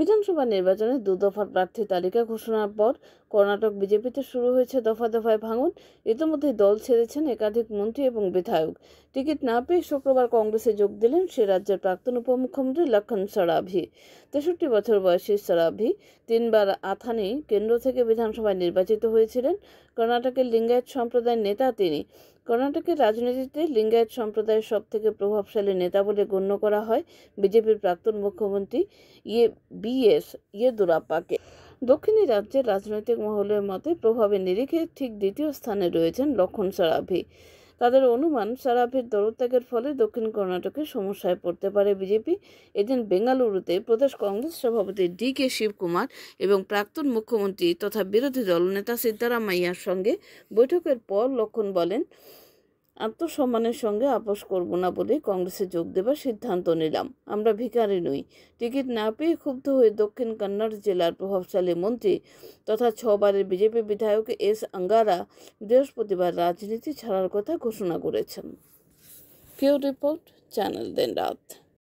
বিধানসভা নির্বাচনে দু দফার প্রার্থী তালিকা ঘোষণার পর কর্ণাটক বিজেপিতে শুরু হয়েছে দফা দফায় ভাঙন ইতিমধ্যে দল ছেড়েছেন একাধিক মন্ত্রী এবং বিধায়ক টিকিট না পেয়ে শুক্রবার কংগ্রেসে যোগ দিলেন সে রাজ্যের প্রাক্তন উপমুখ্যমন্ত্রী লক্ষণ সরাভি তেষট্টি বছর বয়সী সরাভি তিনবার আথানি কেন্দ্র থেকে বিধানসভায় নির্বাচিত হয়েছিলেন কর্ণাটকের লিঙ্গায়ত সম্প্রদায়ের নেতা তিনি কর্ণাটকের রাজনীতিতে লিঙ্গায়ত সম্প্রদায়ের সব থেকে প্রভাবশালী নেতা বলে গণ্য করা হয় বিজেপির প্রাক্তন মুখ্যমন্ত্রী ইয়ে বি এস ইয়েদুরাপ্পাকে দক্ষিণী রাজ্যের রাজনৈতিক মহলের মতে প্রভাবে নিরিখে ঠিক দ্বিতীয় স্থানে রয়েছেন লক্ষণ সারাভি তাদের অনুমান সারাভির দলত্যাগের ফলে দক্ষিণ কর্ণাটকে সমস্যায় পড়তে পারে বিজেপি এদিন বেঙ্গালুরুতে প্রদেশ কংগ্রেস সভাপতি ডি কে শিবকুমার এবং প্রাক্তন মুখ্যমন্ত্রী তথা বিরোধী দলনেতা সিদ্ধারামাইয়ার সঙ্গে বৈঠকের পর লক্ষণ বলেন আত্মসম্মানের সঙ্গে আপোষ করব না বলে কংগ্রেসে যোগ দেবার সিদ্ধান্ত নিলাম আমরা ভিকারি নই টিকিট না পেয়ে ক্ষুব্ধ হয়ে দক্ষিণ কন্নড় জেলার প্রভাবশালী মন্ত্রী তথা ছবারের বিজেপি বিধায়ক এস আঙ্গারা বৃহস্পতিবার রাজনীতি ছাড়ার কথা ঘোষণা করেছেন কেউ রিপোর্ট চ্যানেল দেন রাত